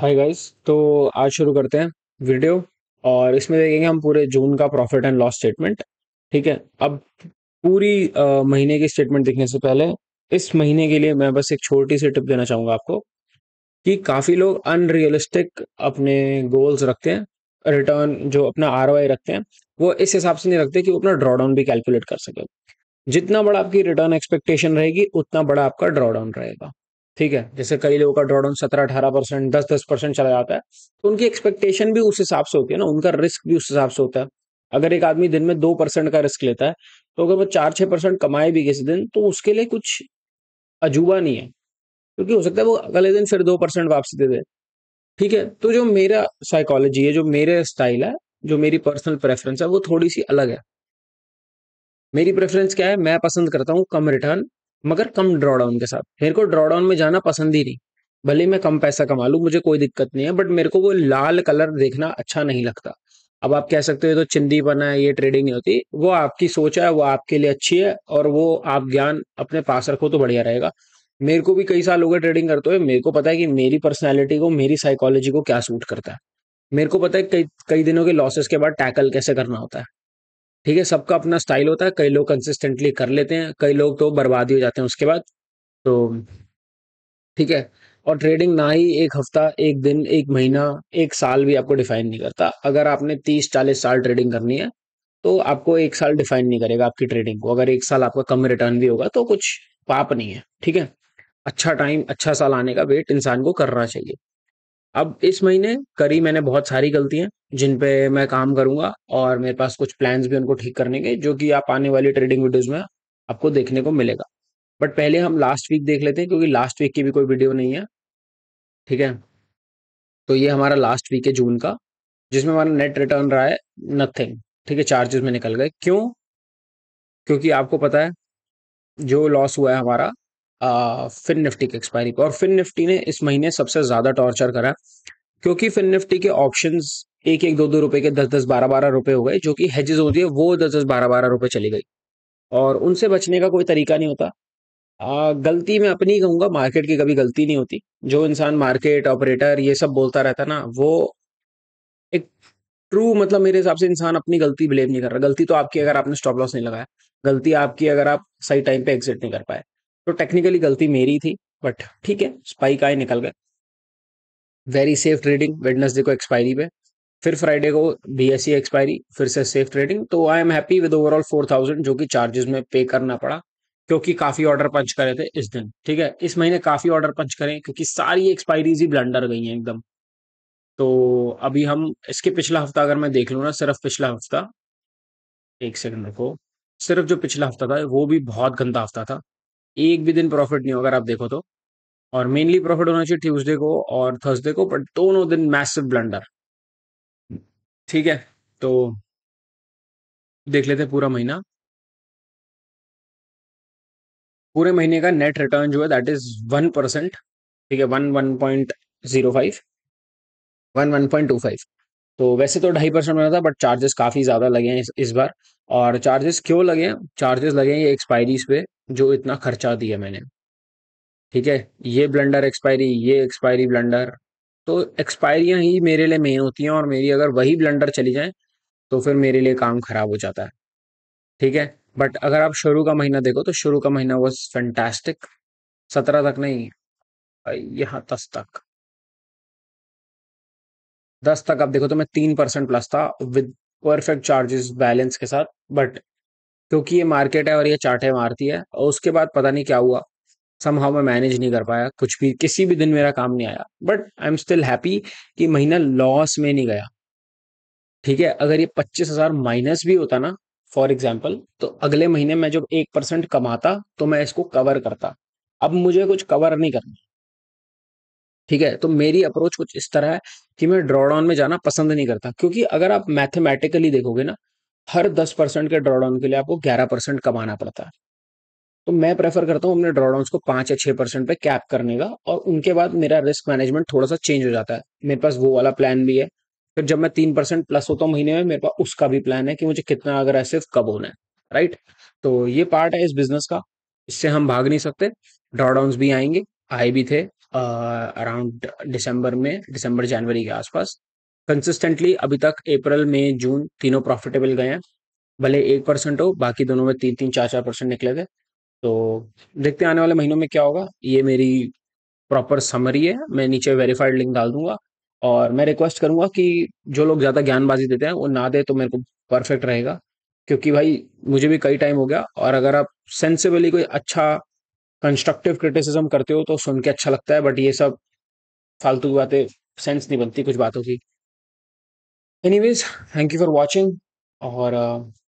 hi guys तो आज शुरू करते हैं वीडियो और इसमें देखेंगे हम पूरे जून का प्रॉफिट एंड लॉस स्टेटमेंट ठीक है अब पूरी आ, महीने की स्टेटमेंट देखने से पहले इस महीने के लिए मैं बस एक छोटी सी टिप देना चाहूँगा आपको कि काफ़ी लोग अनरियलिस्टिक अपने गोल्स रखते हैं रिटर्न जो अपना आर रखते हैं वो इस हिसाब से नहीं रखते कि वो अपना ड्रॉडाउन भी कैलकुलेट कर सके जितना बड़ा आपकी रिटर्न एक्सपेक्टेशन रहेगी उतना बड़ा आपका ड्रॉडाउन रहेगा ठीक है जैसे कई लोगों का ड्रॉडाउन सत्रह अठारह परसेंट दस दस परसेंट चला जाता है तो उनकी एक्सपेक्टेशन भी उस हिसाब से होती है ना उनका रिस्क भी उस हिसाब से होता है अगर एक आदमी दिन में दो परसेंट का रिस्क लेता है तो अगर वो चार छह परसेंट कमाए भी किसी दिन तो उसके लिए कुछ अजूबा नहीं है क्योंकि हो सकता है वो अगले दिन फिर दो परसेंट वापसी दे दे ठीक है तो जो मेरा साइकोलॉजी है जो मेरे स्टाइल है जो मेरी पर्सनल प्रेफरेंस है वो थोड़ी सी अलग है मेरी प्रेफरेंस क्या है मैं पसंद करता हूँ कम रिटर्न मगर कम ड्रॉडाउन के साथ मेरे को ड्रॉडाउन में जाना पसंद ही नहीं भले मैं कम पैसा कमा लूँ मुझे कोई दिक्कत नहीं है बट मेरे को वो लाल कलर देखना अच्छा नहीं लगता अब आप कह सकते हो तो चिंदी बना है ये ट्रेडिंग नहीं होती वो आपकी सोच है वो आपके लिए अच्छी है और वो आप ज्ञान अपने पास रखो तो बढ़िया रहेगा मेरे को भी कई साल हो गए ट्रेडिंग करते हुए मेरे को पता है कि मेरी पर्सनैलिटी को मेरी साइकोलॉजी को क्या सूट करता है मेरे को पता है कई कई दिनों के लॉसेस के बाद टैकल कैसे करना होता है ठीक है सबका अपना स्टाइल होता है कई लोग कंसिस्टेंटली कर लेते हैं कई लोग तो बर्बाद ही हो जाते हैं उसके बाद तो ठीक है और ट्रेडिंग ना ही एक हफ्ता एक दिन एक महीना एक साल भी आपको डिफाइन नहीं करता अगर आपने तीस चालीस साल ट्रेडिंग करनी है तो आपको एक साल डिफाइन नहीं करेगा आपकी ट्रेडिंग को अगर एक साल आपका कम रिटर्न भी होगा तो कुछ पाप नहीं है ठीक है अच्छा टाइम अच्छा साल आने का वेट इंसान को करना चाहिए अब इस महीने करी मैंने बहुत सारी गलतियां जिन पे मैं काम करूंगा और मेरे पास कुछ प्लान्स भी उनको ठीक करने के जो कि आप आने वाली ट्रेडिंग वीडियोस में आपको देखने को मिलेगा बट पहले हम लास्ट वीक देख लेते हैं क्योंकि लास्ट वीक की भी कोई वीडियो नहीं है ठीक है तो ये हमारा लास्ट वीक है जून का जिसमें हमारा नेट रिटर्न रहा है नथिंग ठीक है चार्जेस में निकल गए क्यों क्योंकि आपको पता है जो लॉस हुआ है हमारा फिन निफ्टी की एक्सपायरी पर और फिन निफ्टी ने इस महीने सबसे ज्यादा टॉर्चर करा क्योंकि फिन निफ्टी के ऑप्शन एक एक दो दो रुपए के दस दस बारह बारह रुपए हो गए जो कि हेजेस होती है वो दस दस बारह बारह रुपए चली गई और उनसे बचने का कोई तरीका नहीं होता आ, गलती मैं अपनी कहूंगा मार्केट की कभी गलती नहीं होती जो इंसान मार्केट ऑपरेटर ये सब बोलता रहता ना वो एक ट्रू मतलब मेरे हिसाब से इंसान अपनी गलती ब्लेम नहीं कर रहा गलती तो आपकी अगर आपने स्टॉप लॉस नहीं लगाया गलती आपकी अगर आप सही टाइम पे एग्जिट नहीं कर पाए तो टेक्निकली गलती मेरी थी बट ठीक है स्पाइक आए निकल गए वेरी सेफ ट्रेडिंग वेडनेसडे को एक्सपायरी पे फिर फ्राइडे को बी एस सी एक्सपायरी फिर से सेफ ट्रेडिंग तो I am happy with overall four thousand जो कि चार्जेस में पे करना पड़ा क्योंकि काफी ऑर्डर पंच करे थे इस दिन ठीक है इस महीने काफी ऑर्डर पंच करें क्योंकि सारी एक्सपायरीज ही ब्लंडर गई हैं एकदम तो अभी हम इसके पिछला हफ्ता अगर मैं देख लू ना सिर्फ पिछला हफ्ता एक सेकंड रखो सिर्फ जो पिछला हफ्ता था वो भी बहुत गंदा हफ्ता था एक भी दिन प्रॉफिट नहीं होगा अगर आप देखो तो और मेनली प्रॉफिट होना चाहिए ट्यूसडे को और थर्सडे को बट दोनों दिन मैसिव ब्लंडर ठीक है तो देख लेते हैं पूरा महीना पूरे महीने का नेट रिटर्न जो है दैट इज वन परसेंट ठीक है one one point zero five one one point two five तो वैसे तो ढाई परसेंट बना था बट चार्जेस काफ़ी ज़्यादा लगे हैं इस, इस बार और चार्जेस क्यों लगे चार्जेस लगे ये एक्सपायरीज पे जो इतना खर्चा दिया मैंने ठीक है ये ब्लेंडर एक्सपायरी ये एक्सपायरी ब्लेंडर तो एक्सपायरियाँ ही मेरे लिए मेन होती हैं और मेरी अगर वही ब्लेंडर चली जाए तो फिर मेरे लिए काम खराब हो जाता है ठीक है बट अगर आप शुरू का महीना देखो तो शुरू का महीना वॉज फैंटास्टिक सत्रह तक नहीं यहाँ दस तक दस तक आप देखो तो मैं तीन परसेंट प्लस था विद परफेक्ट चार्जेस बैलेंस के साथ बट क्योंकि ये मार्केट है और ये चाटे मारती है और उसके बाद पता नहीं क्या हुआ हाउ मैं मैनेज नहीं कर पाया कुछ भी किसी भी दिन मेरा काम नहीं आया but I am still happy कि महीना लॉस में नहीं गया ठीक है अगर ये पच्चीस हजार माइनस भी होता ना फॉर एग्जाम्पल तो अगले महीने में जब एक परसेंट कमाता तो मैं इसको कवर करता अब मुझे कुछ कवर नहीं करना ठीक है तो मेरी अप्रोच कुछ इस तरह है कि मैं ड्रॉडाउन में जाना पसंद नहीं करता क्योंकि अगर आप मैथमेटिकली देखोगे ना हर दस परसेंट के ड्रॉडाउन के लिए आपको ग्यारह परसेंट कमाना पड़ता है तो मैं प्रेफर करता हूं अपने ड्रॉडाउन को पांच या छह परसेंट पे कैप करने का और उनके बाद मेरा रिस्क मैनेजमेंट थोड़ा सा चेंज हो जाता है मेरे पास वो वाला प्लान भी है फिर जब मैं तीन परसेंट प्लस होता हूँ महीने में मेरे पास उसका भी प्लान है कि मुझे कितना अगर ऐसे कब होना है राइट तो ये पार्ट है इस बिजनेस का इससे हम भाग नहीं सकते ड्रॉडाउन भी आएंगे आए भी थे अराउंड डिसम्बर में डिसम्बर जनवरी के आसपास कंसिस्टेंटली अभी तक अप्रैल में जून तीनों प्रॉफिटेबल गए हैं भले एक परसेंट हो बाकी दोनों में तीन तीन चार चार परसेंट निकले थे तो देखते आने वाले महीनों में क्या होगा ये मेरी प्रॉपर समरी है मैं नीचे वेरीफाइड लिंक डाल दूंगा और मैं रिक्वेस्ट करूंगा कि जो लोग ज़्यादा ज्ञानबाजी देते हैं वो ना दे तो मेरे को परफेक्ट रहेगा क्योंकि भाई मुझे भी कई टाइम हो गया और अगर आप सेंसिबली कोई अच्छा कंस्ट्रक्टिव क्रिटिसिज्म करते हो तो सुन के अच्छा लगता है बट ये सब फालतू बातें सेंस नहीं बनती कुछ बातों की anyways thank you for watching और uh,